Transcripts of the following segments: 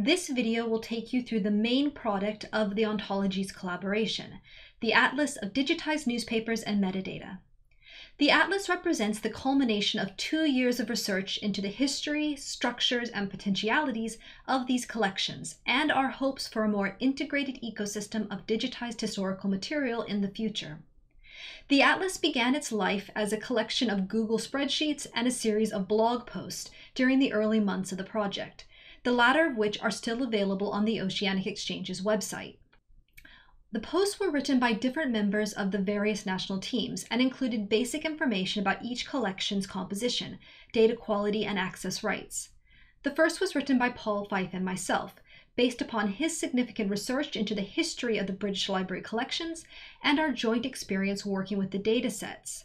This video will take you through the main product of the ontology's collaboration, the Atlas of Digitized Newspapers and Metadata. The Atlas represents the culmination of two years of research into the history, structures, and potentialities of these collections, and our hopes for a more integrated ecosystem of digitized historical material in the future. The Atlas began its life as a collection of Google spreadsheets and a series of blog posts during the early months of the project the latter of which are still available on the Oceanic Exchange's website. The posts were written by different members of the various national teams and included basic information about each collection's composition, data quality, and access rights. The first was written by Paul Fife and myself, based upon his significant research into the history of the British Library collections and our joint experience working with the datasets.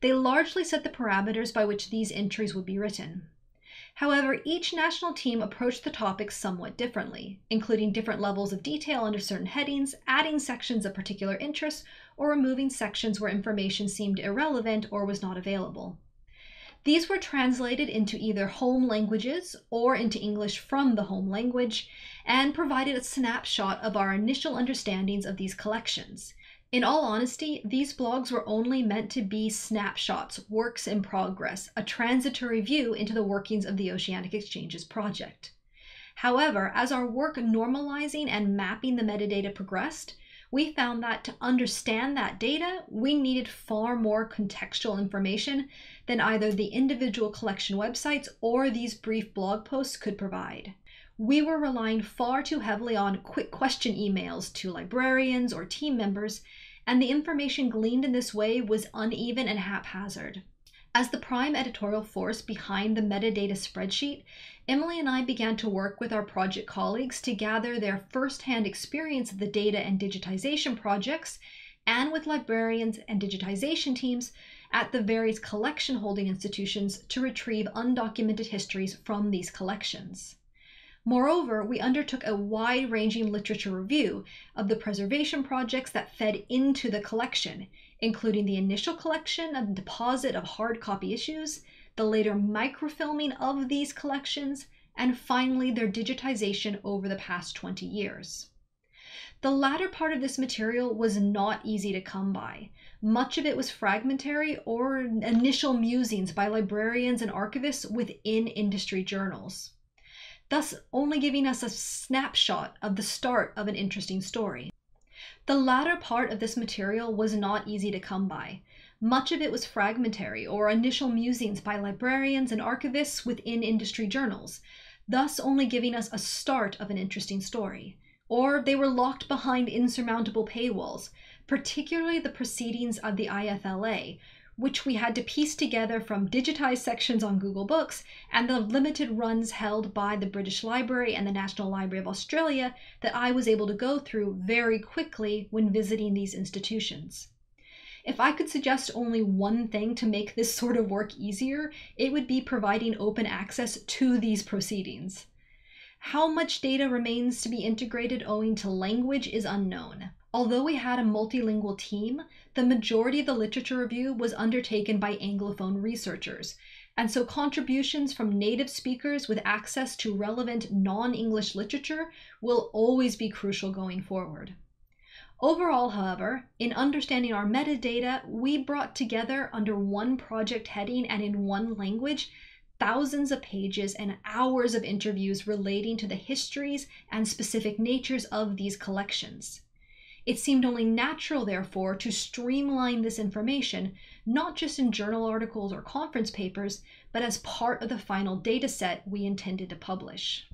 They largely set the parameters by which these entries would be written. However, each national team approached the topic somewhat differently, including different levels of detail under certain headings, adding sections of particular interest, or removing sections where information seemed irrelevant or was not available. These were translated into either home languages or into English from the home language and provided a snapshot of our initial understandings of these collections. In all honesty, these blogs were only meant to be snapshots, works in progress, a transitory view into the workings of the Oceanic Exchanges project. However, as our work normalizing and mapping the metadata progressed, we found that to understand that data, we needed far more contextual information than either the individual collection websites or these brief blog posts could provide we were relying far too heavily on quick question emails to librarians or team members, and the information gleaned in this way was uneven and haphazard. As the prime editorial force behind the metadata spreadsheet, Emily and I began to work with our project colleagues to gather their firsthand experience of the data and digitization projects and with librarians and digitization teams at the various collection holding institutions to retrieve undocumented histories from these collections. Moreover, we undertook a wide ranging literature review of the preservation projects that fed into the collection, including the initial collection and deposit of hard copy issues, the later microfilming of these collections, and finally their digitization over the past 20 years. The latter part of this material was not easy to come by. Much of it was fragmentary or initial musings by librarians and archivists within industry journals thus only giving us a snapshot of the start of an interesting story. The latter part of this material was not easy to come by. Much of it was fragmentary or initial musings by librarians and archivists within industry journals, thus only giving us a start of an interesting story. Or they were locked behind insurmountable paywalls, particularly the proceedings of the IFLA, which we had to piece together from digitized sections on Google Books and the limited runs held by the British Library and the National Library of Australia that I was able to go through very quickly when visiting these institutions. If I could suggest only one thing to make this sort of work easier, it would be providing open access to these proceedings. How much data remains to be integrated owing to language is unknown. Although we had a multilingual team, the majority of the literature review was undertaken by Anglophone researchers, and so contributions from native speakers with access to relevant non English literature will always be crucial going forward. Overall, however, in understanding our metadata, we brought together under one project heading and in one language thousands of pages and hours of interviews relating to the histories and specific natures of these collections. It seemed only natural, therefore, to streamline this information, not just in journal articles or conference papers, but as part of the final dataset we intended to publish.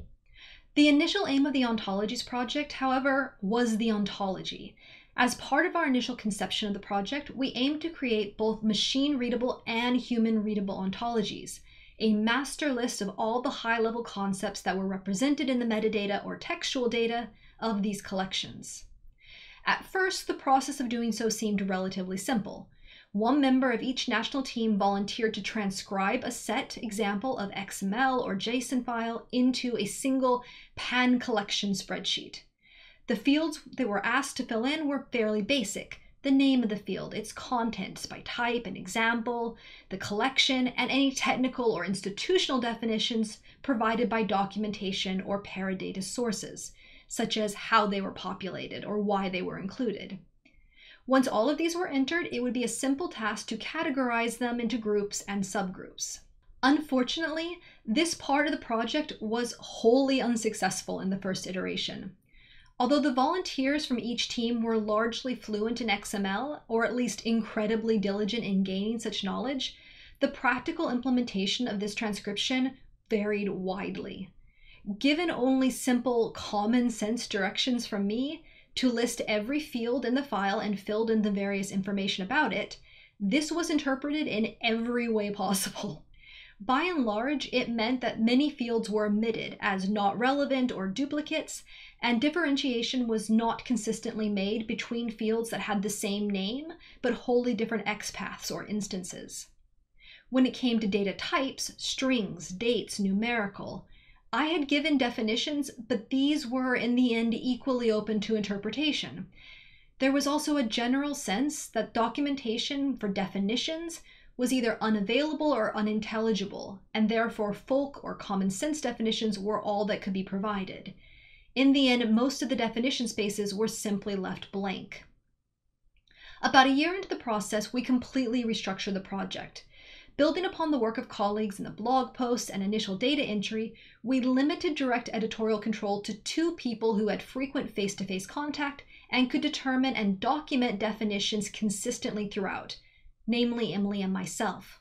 The initial aim of the Ontologies project, however, was the ontology. As part of our initial conception of the project, we aimed to create both machine readable and human readable ontologies, a master list of all the high level concepts that were represented in the metadata or textual data of these collections. At first, the process of doing so seemed relatively simple. One member of each national team volunteered to transcribe a set example of XML or JSON file into a single pan collection spreadsheet. The fields they were asked to fill in were fairly basic the name of the field, its contents by type and example, the collection, and any technical or institutional definitions provided by documentation or paradata sources such as how they were populated or why they were included. Once all of these were entered, it would be a simple task to categorize them into groups and subgroups. Unfortunately, this part of the project was wholly unsuccessful in the first iteration. Although the volunteers from each team were largely fluent in XML, or at least incredibly diligent in gaining such knowledge, the practical implementation of this transcription varied widely given only simple common sense directions from me to list every field in the file and filled in the various information about it, this was interpreted in every way possible. By and large, it meant that many fields were omitted as not relevant or duplicates, and differentiation was not consistently made between fields that had the same name but wholly different XPaths or instances. When it came to data types, strings, dates, numerical, I had given definitions, but these were in the end equally open to interpretation. There was also a general sense that documentation for definitions was either unavailable or unintelligible, and therefore folk or common sense definitions were all that could be provided. In the end, most of the definition spaces were simply left blank. About a year into the process, we completely restructured the project. Building upon the work of colleagues in the blog posts and initial data entry, we limited direct editorial control to two people who had frequent face to face contact and could determine and document definitions consistently throughout, namely Emily and myself.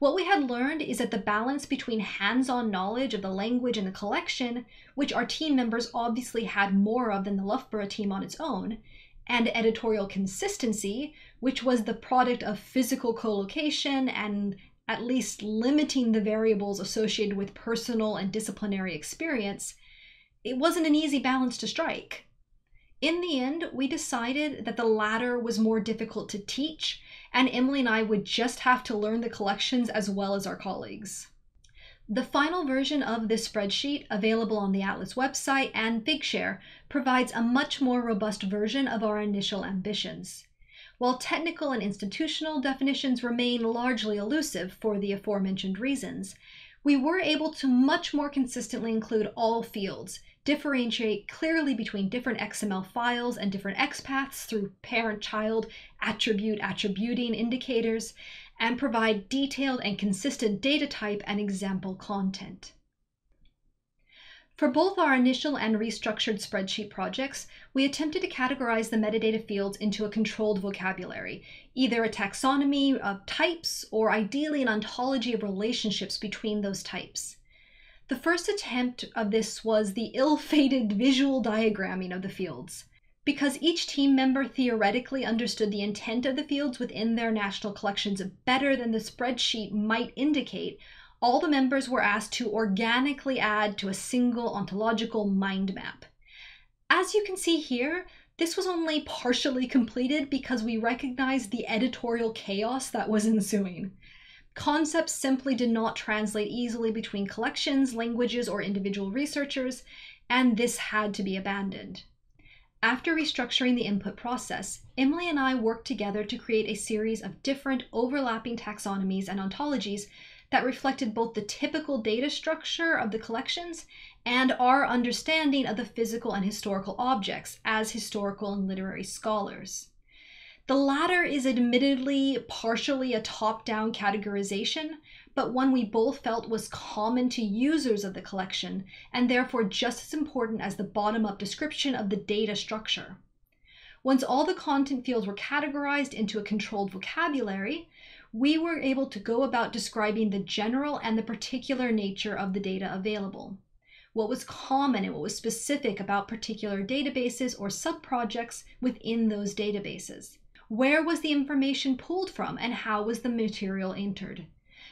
What we had learned is that the balance between hands on knowledge of the language and the collection, which our team members obviously had more of than the Loughborough team on its own, and editorial consistency, which was the product of physical collocation and at least limiting the variables associated with personal and disciplinary experience, it wasn't an easy balance to strike. In the end, we decided that the latter was more difficult to teach, and Emily and I would just have to learn the collections as well as our colleagues. The final version of this spreadsheet, available on the Atlas website and Figshare, provides a much more robust version of our initial ambitions while technical and institutional definitions remain largely elusive for the aforementioned reasons, we were able to much more consistently include all fields, differentiate clearly between different XML files and different XPaths through parent child attribute attributing indicators, and provide detailed and consistent data type and example content. For both our initial and restructured spreadsheet projects, we attempted to categorize the metadata fields into a controlled vocabulary, either a taxonomy of types or ideally an ontology of relationships between those types. The first attempt of this was the ill-fated visual diagramming of the fields. Because each team member theoretically understood the intent of the fields within their national collections better than the spreadsheet might indicate, all the members were asked to organically add to a single ontological mind map. As you can see here, this was only partially completed because we recognized the editorial chaos that was ensuing. Concepts simply did not translate easily between collections, languages, or individual researchers, and this had to be abandoned. After restructuring the input process, Emily and I worked together to create a series of different overlapping taxonomies and ontologies that reflected both the typical data structure of the collections and our understanding of the physical and historical objects as historical and literary scholars. The latter is admittedly partially a top down categorization, but one we both felt was common to users of the collection and therefore just as important as the bottom up description of the data structure. Once all the content fields were categorized into a controlled vocabulary, we were able to go about describing the general and the particular nature of the data available. What was common and what was specific about particular databases or subprojects within those databases. Where was the information pulled from and how was the material entered?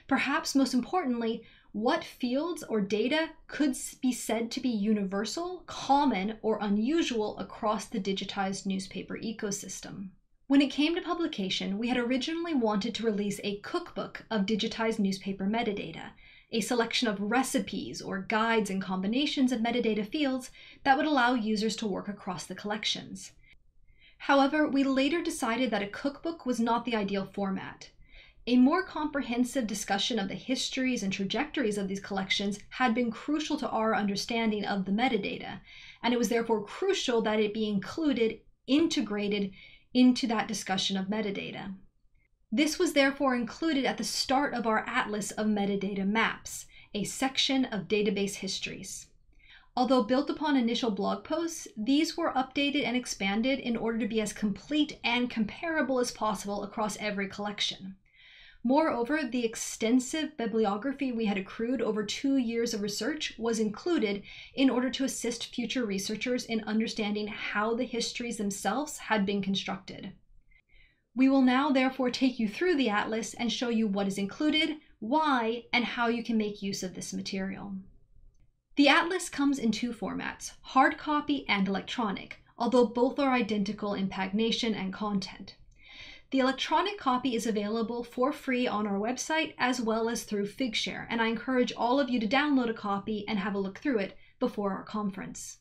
Perhaps most importantly, what fields or data could be said to be universal, common, or unusual across the digitized newspaper ecosystem. When it came to publication, we had originally wanted to release a cookbook of digitized newspaper metadata, a selection of recipes or guides and combinations of metadata fields that would allow users to work across the collections. However, we later decided that a cookbook was not the ideal format. A more comprehensive discussion of the histories and trajectories of these collections had been crucial to our understanding of the metadata, and it was therefore crucial that it be included, integrated, into that discussion of metadata. This was therefore included at the start of our Atlas of Metadata Maps, a section of database histories. Although built upon initial blog posts, these were updated and expanded in order to be as complete and comparable as possible across every collection. Moreover, the extensive bibliography we had accrued over two years of research was included in order to assist future researchers in understanding how the histories themselves had been constructed. We will now therefore take you through the atlas and show you what is included, why, and how you can make use of this material. The atlas comes in two formats, hard copy and electronic, although both are identical in pagination and content. The electronic copy is available for free on our website as well as through Figshare, and I encourage all of you to download a copy and have a look through it before our conference.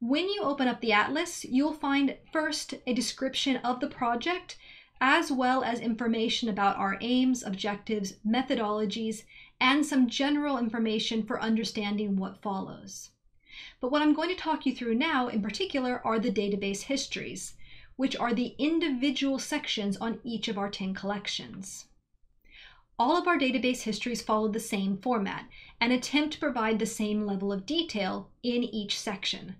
When you open up the Atlas, you'll find first a description of the project, as well as information about our aims, objectives, methodologies, and some general information for understanding what follows. But what I'm going to talk you through now in particular are the database histories which are the individual sections on each of our 10 collections. All of our database histories follow the same format and attempt to provide the same level of detail in each section.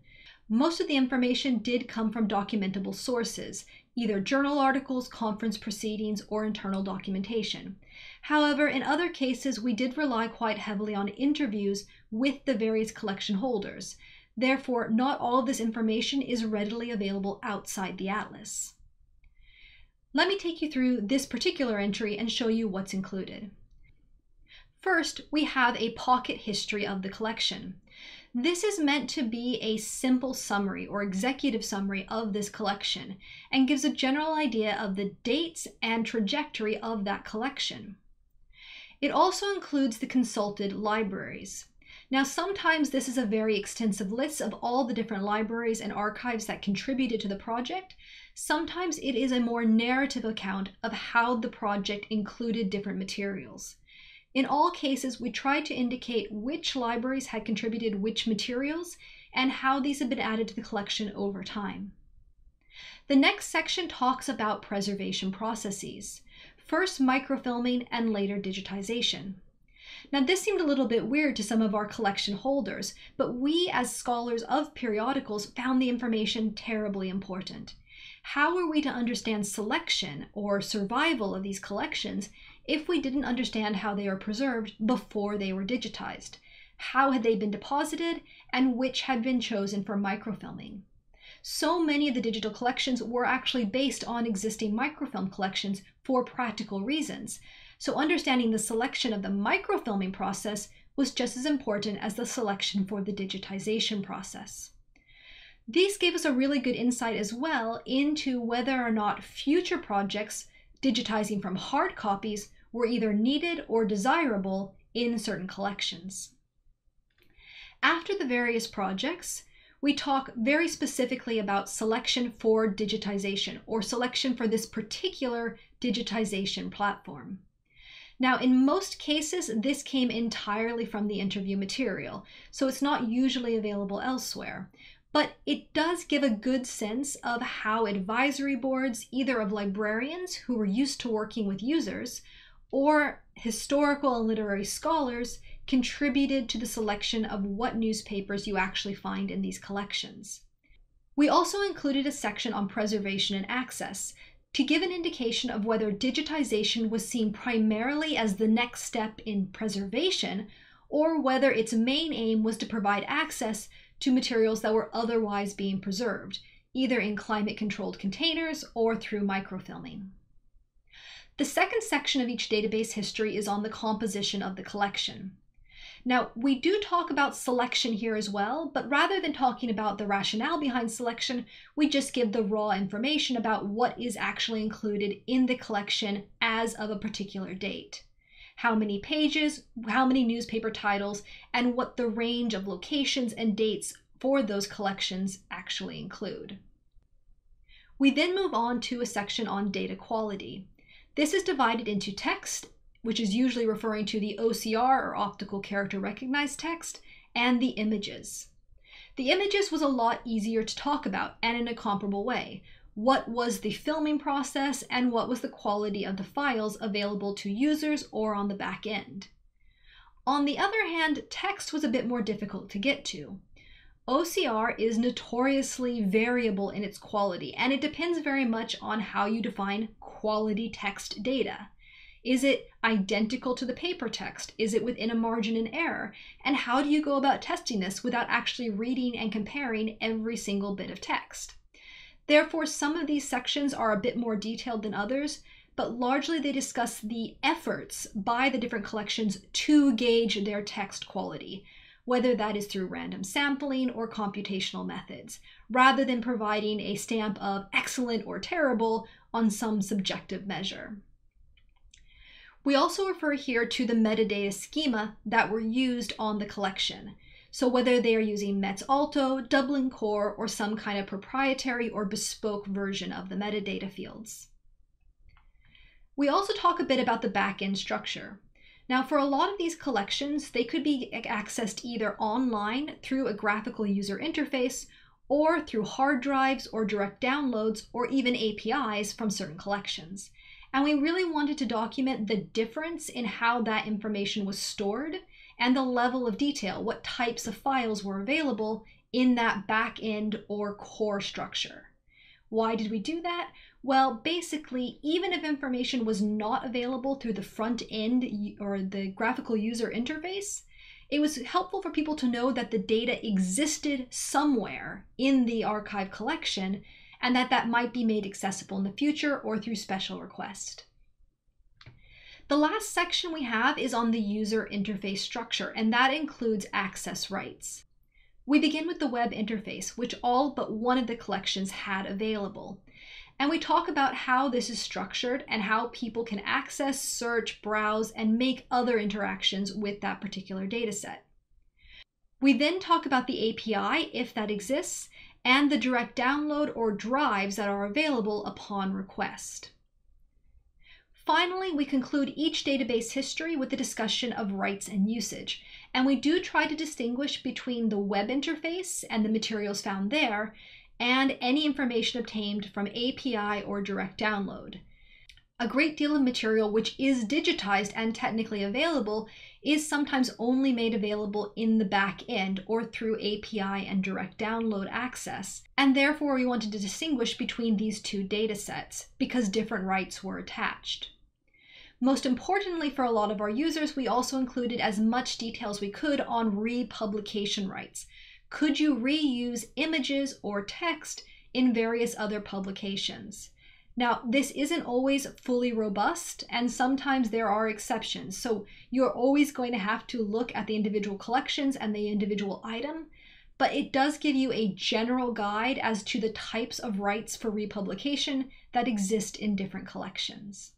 Most of the information did come from documentable sources, either journal articles, conference proceedings, or internal documentation. However, in other cases, we did rely quite heavily on interviews with the various collection holders, Therefore, not all of this information is readily available outside the atlas. Let me take you through this particular entry and show you what's included. First, we have a pocket history of the collection. This is meant to be a simple summary or executive summary of this collection and gives a general idea of the dates and trajectory of that collection. It also includes the consulted libraries. Now, sometimes this is a very extensive list of all the different libraries and archives that contributed to the project. Sometimes it is a more narrative account of how the project included different materials. In all cases, we try to indicate which libraries had contributed which materials and how these have been added to the collection over time. The next section talks about preservation processes, first microfilming and later digitization. Now, this seemed a little bit weird to some of our collection holders, but we, as scholars of periodicals, found the information terribly important. How are we to understand selection or survival of these collections if we didn't understand how they are preserved before they were digitized? How had they been deposited, and which had been chosen for microfilming? So many of the digital collections were actually based on existing microfilm collections for practical reasons. So, understanding the selection of the microfilming process was just as important as the selection for the digitization process. These gave us a really good insight as well into whether or not future projects digitizing from hard copies were either needed or desirable in certain collections. After the various projects, we talk very specifically about selection for digitization or selection for this particular digitization platform. Now, in most cases, this came entirely from the interview material, so it's not usually available elsewhere. But it does give a good sense of how advisory boards, either of librarians who were used to working with users or historical and literary scholars contributed to the selection of what newspapers you actually find in these collections. We also included a section on preservation and access to give an indication of whether digitization was seen primarily as the next step in preservation or whether its main aim was to provide access to materials that were otherwise being preserved, either in climate controlled containers or through microfilming. The second section of each database history is on the composition of the collection. Now, we do talk about selection here as well, but rather than talking about the rationale behind selection, we just give the raw information about what is actually included in the collection as of a particular date. How many pages, how many newspaper titles, and what the range of locations and dates for those collections actually include. We then move on to a section on data quality. This is divided into text, which is usually referring to the OCR or optical character recognized text, and the images. The images was a lot easier to talk about and in a comparable way. What was the filming process and what was the quality of the files available to users or on the back end? On the other hand, text was a bit more difficult to get to. OCR is notoriously variable in its quality, and it depends very much on how you define quality text data. Is it identical to the paper text? Is it within a margin and error? And how do you go about testing this without actually reading and comparing every single bit of text? Therefore, some of these sections are a bit more detailed than others, but largely they discuss the efforts by the different collections to gauge their text quality whether that is through random sampling or computational methods, rather than providing a stamp of excellent or terrible on some subjective measure. We also refer here to the metadata schema that were used on the collection. So whether they are using Metz Alto, Dublin Core, or some kind of proprietary or bespoke version of the metadata fields. We also talk a bit about the backend structure. Now, for a lot of these collections, they could be accessed either online through a graphical user interface or through hard drives or direct downloads or even APIs from certain collections. And we really wanted to document the difference in how that information was stored and the level of detail, what types of files were available in that back end or core structure. Why did we do that? Well, basically, even if information was not available through the front end or the graphical user interface, it was helpful for people to know that the data existed somewhere in the archive collection and that that might be made accessible in the future or through special request. The last section we have is on the user interface structure, and that includes access rights. We begin with the web interface, which all but one of the collections had available. And we talk about how this is structured and how people can access, search, browse, and make other interactions with that particular data set. We then talk about the API, if that exists, and the direct download or drives that are available upon request. Finally, we conclude each database history with a discussion of rights and usage. And we do try to distinguish between the web interface and the materials found there, and any information obtained from API or direct download. A great deal of material which is digitized and technically available is sometimes only made available in the back end or through API and direct download access, and therefore we wanted to distinguish between these two datasets because different rights were attached. Most importantly for a lot of our users, we also included as much detail as we could on republication rights, could you reuse images or text in various other publications? Now, this isn't always fully robust, and sometimes there are exceptions. So you're always going to have to look at the individual collections and the individual item, but it does give you a general guide as to the types of rights for republication that exist in different collections.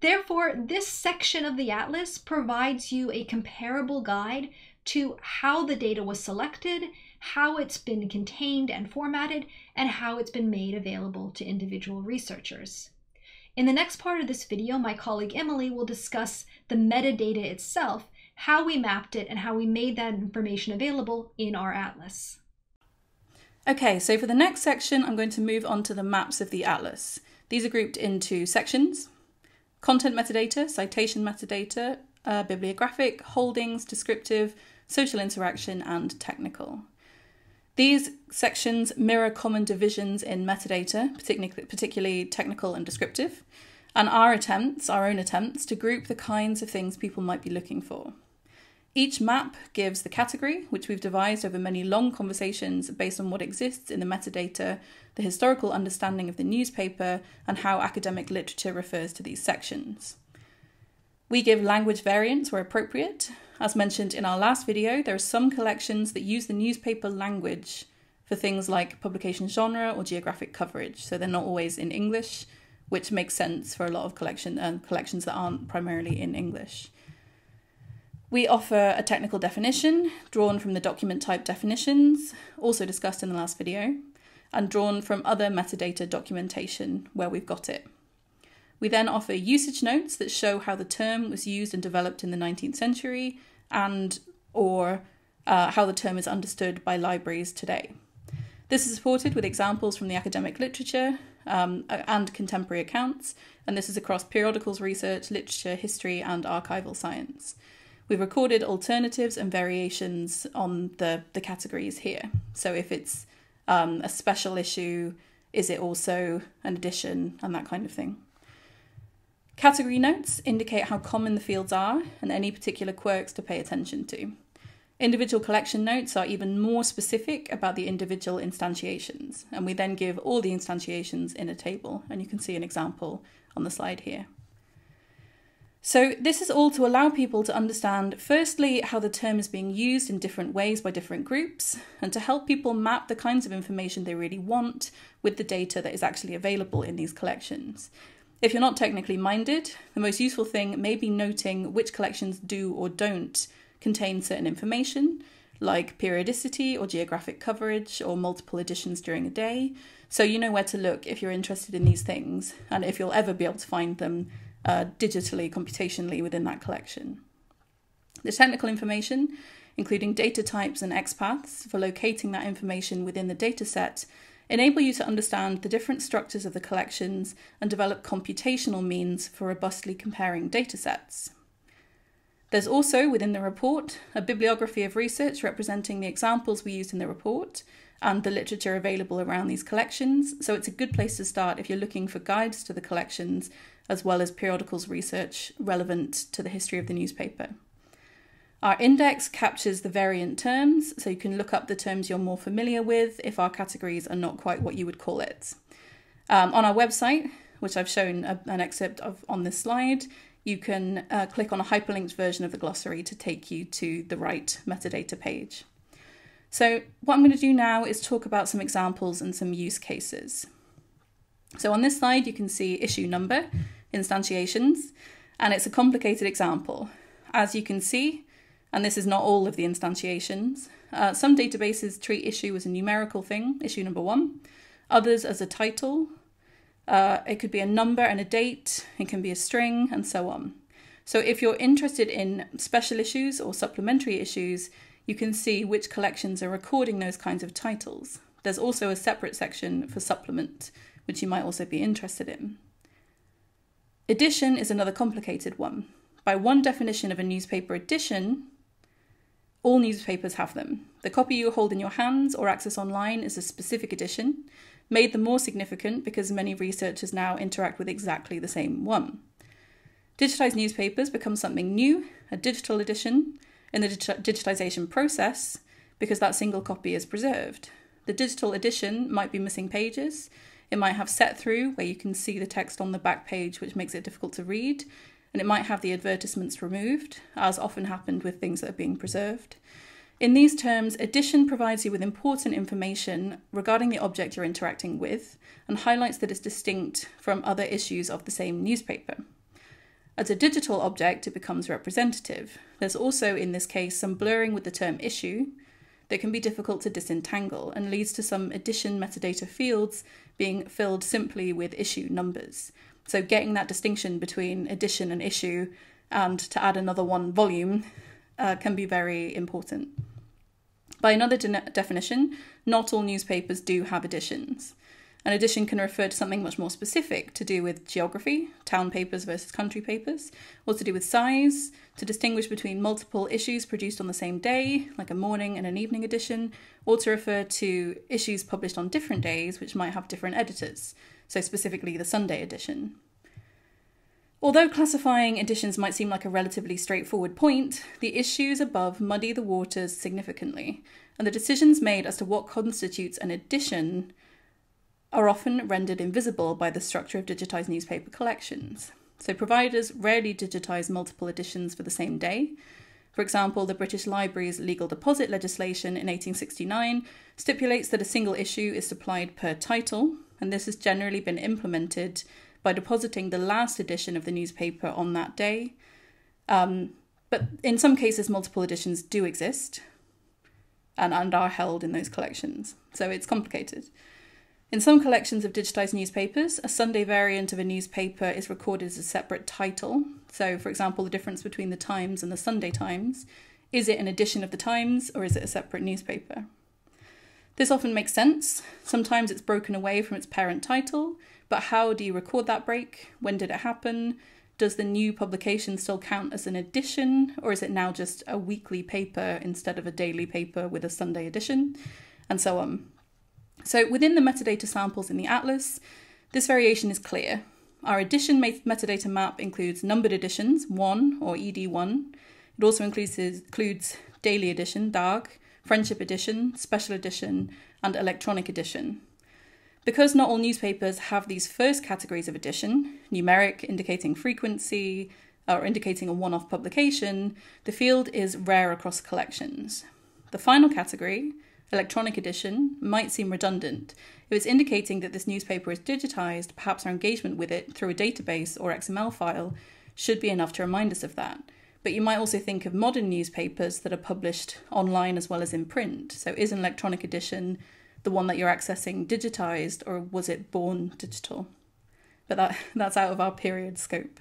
Therefore, this section of the Atlas provides you a comparable guide to how the data was selected, how it's been contained and formatted, and how it's been made available to individual researchers. In the next part of this video, my colleague Emily will discuss the metadata itself, how we mapped it, and how we made that information available in our atlas. Okay, so for the next section, I'm going to move on to the maps of the atlas. These are grouped into sections, content metadata, citation metadata, uh, bibliographic, holdings, descriptive, social interaction, and technical. These sections mirror common divisions in metadata, particularly technical and descriptive, and our attempts, our own attempts, to group the kinds of things people might be looking for. Each map gives the category, which we've devised over many long conversations based on what exists in the metadata, the historical understanding of the newspaper, and how academic literature refers to these sections. We give language variants where appropriate, as mentioned in our last video, there are some collections that use the newspaper language for things like publication genre or geographic coverage, so they're not always in English, which makes sense for a lot of collection uh, collections that aren't primarily in English. We offer a technical definition drawn from the document type definitions, also discussed in the last video, and drawn from other metadata documentation where we've got it. We then offer usage notes that show how the term was used and developed in the 19th century and or uh, how the term is understood by libraries today. This is supported with examples from the academic literature um, and contemporary accounts, and this is across periodicals research, literature, history, and archival science. We've recorded alternatives and variations on the, the categories here. So if it's um, a special issue, is it also an edition, and that kind of thing. Category notes indicate how common the fields are and any particular quirks to pay attention to. Individual collection notes are even more specific about the individual instantiations, and we then give all the instantiations in a table, and you can see an example on the slide here. So, this is all to allow people to understand firstly how the term is being used in different ways by different groups, and to help people map the kinds of information they really want with the data that is actually available in these collections. If you're not technically minded, the most useful thing may be noting which collections do or don't contain certain information, like periodicity or geographic coverage or multiple editions during a day, so you know where to look if you're interested in these things and if you'll ever be able to find them uh, digitally, computationally within that collection. The technical information, including data types and XPaths for locating that information within the dataset, enable you to understand the different structures of the collections and develop computational means for robustly comparing datasets. There's also, within the report, a bibliography of research representing the examples we used in the report and the literature available around these collections, so it's a good place to start if you're looking for guides to the collections as well as periodicals research relevant to the history of the newspaper. Our index captures the variant terms, so you can look up the terms you're more familiar with if our categories are not quite what you would call it. Um, on our website, which I've shown a, an excerpt of on this slide, you can uh, click on a hyperlinked version of the glossary to take you to the right metadata page. So what I'm going to do now is talk about some examples and some use cases. So on this slide, you can see issue number, instantiations, and it's a complicated example. As you can see, and this is not all of the instantiations. Uh, some databases treat issue as a numerical thing, issue number one, others as a title. Uh, it could be a number and a date, it can be a string, and so on. So if you're interested in special issues or supplementary issues, you can see which collections are recording those kinds of titles. There's also a separate section for supplement, which you might also be interested in. Edition is another complicated one. By one definition of a newspaper edition, all newspapers have them. The copy you hold in your hands or access online is a specific edition, made the more significant because many researchers now interact with exactly the same one. Digitized newspapers become something new, a digital edition, in the digitization process because that single copy is preserved. The digital edition might be missing pages, it might have set through where you can see the text on the back page, which makes it difficult to read and it might have the advertisements removed, as often happened with things that are being preserved. In these terms, addition provides you with important information regarding the object you're interacting with and highlights that it's distinct from other issues of the same newspaper. As a digital object, it becomes representative. There's also, in this case, some blurring with the term issue that can be difficult to disentangle and leads to some addition metadata fields being filled simply with issue numbers, so getting that distinction between edition and issue and to add another one volume uh, can be very important. By another de definition, not all newspapers do have editions. An edition can refer to something much more specific to do with geography, town papers versus country papers, or to do with size, to distinguish between multiple issues produced on the same day, like a morning and an evening edition, or to refer to issues published on different days which might have different editors so specifically the Sunday edition. Although classifying editions might seem like a relatively straightforward point, the issues above muddy the waters significantly, and the decisions made as to what constitutes an edition are often rendered invisible by the structure of digitised newspaper collections. So providers rarely digitise multiple editions for the same day, for example, the British Library's legal deposit legislation in 1869 stipulates that a single issue is supplied per title, and this has generally been implemented by depositing the last edition of the newspaper on that day. Um, but in some cases, multiple editions do exist and, and are held in those collections, so it's complicated. In some collections of digitized newspapers, a Sunday variant of a newspaper is recorded as a separate title. So, for example, the difference between the Times and the Sunday Times is it an edition of the Times or is it a separate newspaper? This often makes sense. Sometimes it's broken away from its parent title, but how do you record that break? When did it happen? Does the new publication still count as an edition, or is it now just a weekly paper instead of a daily paper with a Sunday edition? And so on. So within the metadata samples in the atlas, this variation is clear. Our edition metadata map includes numbered editions, 1 or ED1. It also includes, includes daily edition, DAG, friendship edition, special edition, and electronic edition. Because not all newspapers have these first categories of edition, numeric indicating frequency or indicating a one off publication, the field is rare across collections. The final category, electronic edition, might seem redundant It it's indicating that this newspaper is digitised, perhaps our engagement with it through a database or XML file should be enough to remind us of that. But you might also think of modern newspapers that are published online as well as in print. So, is an electronic edition the one that you're accessing digitised, or was it born digital? But that, that's out of our period scope.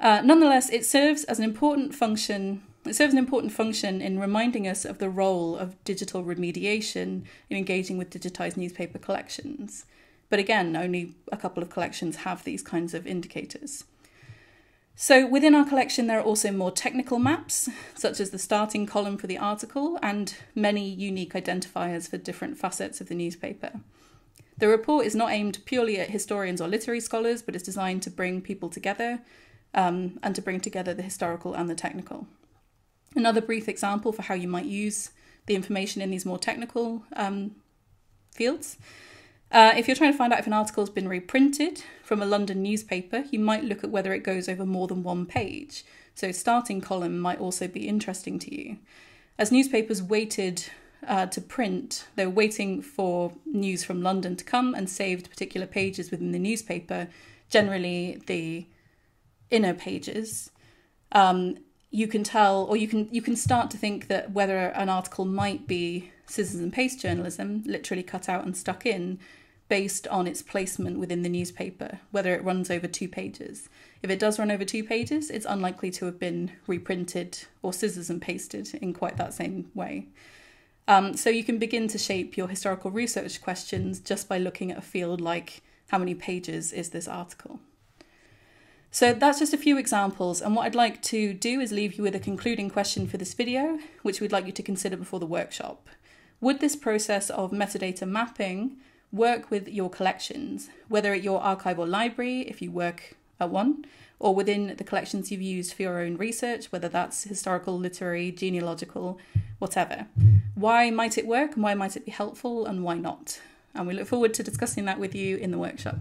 Uh, nonetheless, it serves as an important function it serves an important function in reminding us of the role of digital remediation in engaging with digitised newspaper collections. But again, only a couple of collections have these kinds of indicators. So within our collection, there are also more technical maps, such as the starting column for the article and many unique identifiers for different facets of the newspaper. The report is not aimed purely at historians or literary scholars, but is designed to bring people together um, and to bring together the historical and the technical. Another brief example for how you might use the information in these more technical um, fields. Uh, if you're trying to find out if an article has been reprinted from a London newspaper, you might look at whether it goes over more than one page. So, starting column might also be interesting to you. As newspapers waited uh, to print, they were waiting for news from London to come and saved particular pages within the newspaper, generally the inner pages. Um, you can tell or you can you can start to think that whether an article might be scissors and paste journalism literally cut out and stuck in based on its placement within the newspaper whether it runs over two pages if it does run over two pages it's unlikely to have been reprinted or scissors and pasted in quite that same way um, so you can begin to shape your historical research questions just by looking at a field like how many pages is this article so that's just a few examples, and what I'd like to do is leave you with a concluding question for this video, which we'd like you to consider before the workshop. Would this process of metadata mapping work with your collections, whether at your archive or library, if you work at one, or within the collections you've used for your own research, whether that's historical, literary, genealogical, whatever? Why might it work, and why might it be helpful, and why not? And we look forward to discussing that with you in the workshop.